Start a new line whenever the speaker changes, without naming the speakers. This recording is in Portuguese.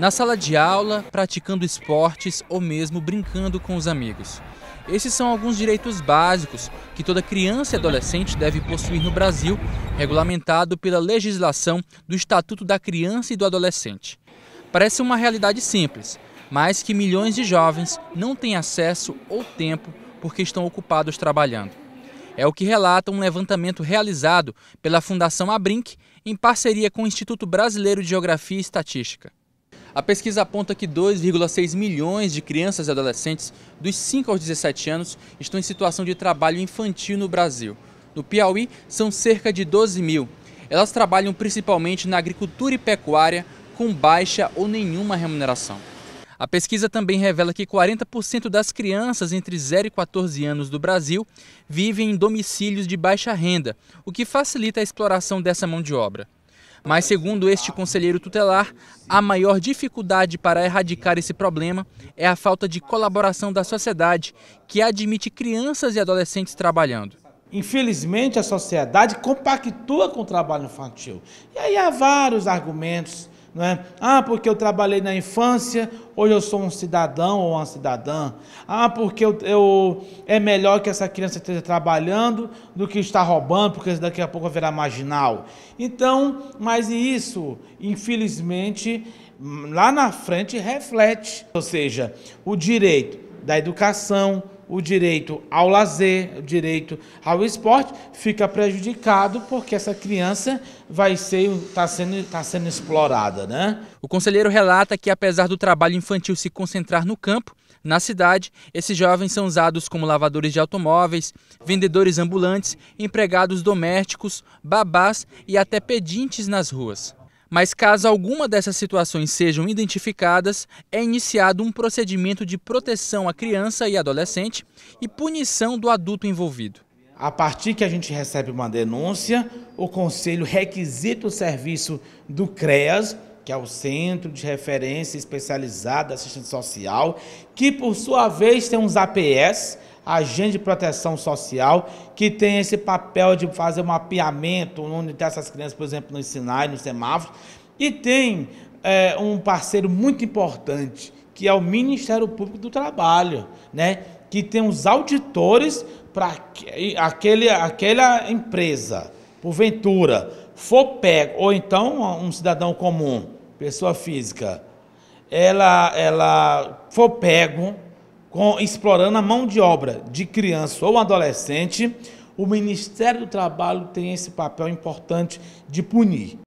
na sala de aula, praticando esportes ou mesmo brincando com os amigos. Esses são alguns direitos básicos que toda criança e adolescente deve possuir no Brasil, regulamentado pela legislação do Estatuto da Criança e do Adolescente. Parece uma realidade simples, mas que milhões de jovens não têm acesso ou tempo porque estão ocupados trabalhando. É o que relata um levantamento realizado pela Fundação Abrinq em parceria com o Instituto Brasileiro de Geografia e Estatística. A pesquisa aponta que 2,6 milhões de crianças e adolescentes dos 5 aos 17 anos estão em situação de trabalho infantil no Brasil. No Piauí, são cerca de 12 mil. Elas trabalham principalmente na agricultura e pecuária, com baixa ou nenhuma remuneração. A pesquisa também revela que 40% das crianças entre 0 e 14 anos do Brasil vivem em domicílios de baixa renda, o que facilita a exploração dessa mão de obra. Mas, segundo este conselheiro tutelar, a maior dificuldade para erradicar esse problema é a falta de colaboração da sociedade, que admite crianças e adolescentes trabalhando. Infelizmente,
a sociedade compactua com o trabalho infantil. E aí há vários argumentos não é? Ah, porque eu trabalhei na infância, hoje eu sou um cidadão ou uma cidadã. Ah, porque eu, eu é melhor que essa criança esteja trabalhando do que está roubando, porque daqui a pouco haverá marginal. Então, mas isso, infelizmente, lá na frente reflete, ou seja, o direito da educação, o direito ao lazer, o direito ao esporte, fica prejudicado
porque essa criança vai ser está sendo, tá sendo explorada. Né? O conselheiro relata que, apesar do trabalho infantil se concentrar no campo, na cidade, esses jovens são usados como lavadores de automóveis, vendedores ambulantes, empregados domésticos, babás e até pedintes nas ruas. Mas caso alguma dessas situações sejam identificadas, é iniciado um procedimento de proteção à criança e adolescente e punição do adulto envolvido. A partir que a gente recebe uma denúncia,
o conselho requisita o serviço do CREAS, que é o Centro de Referência Especializada de Assistência Social, que por sua vez tem uns APS, agente de proteção social, que tem esse papel de fazer um mapeamento onde essas crianças, por exemplo, nos sinais, nos semáforos, e tem é, um parceiro muito importante, que é o Ministério Público do Trabalho, né? que tem os auditores para aquele, aquela empresa, porventura, for pego, ou então um cidadão comum, pessoa física, ela, ela for pego com, explorando a mão de obra de criança ou adolescente, o Ministério do Trabalho tem esse papel importante de punir.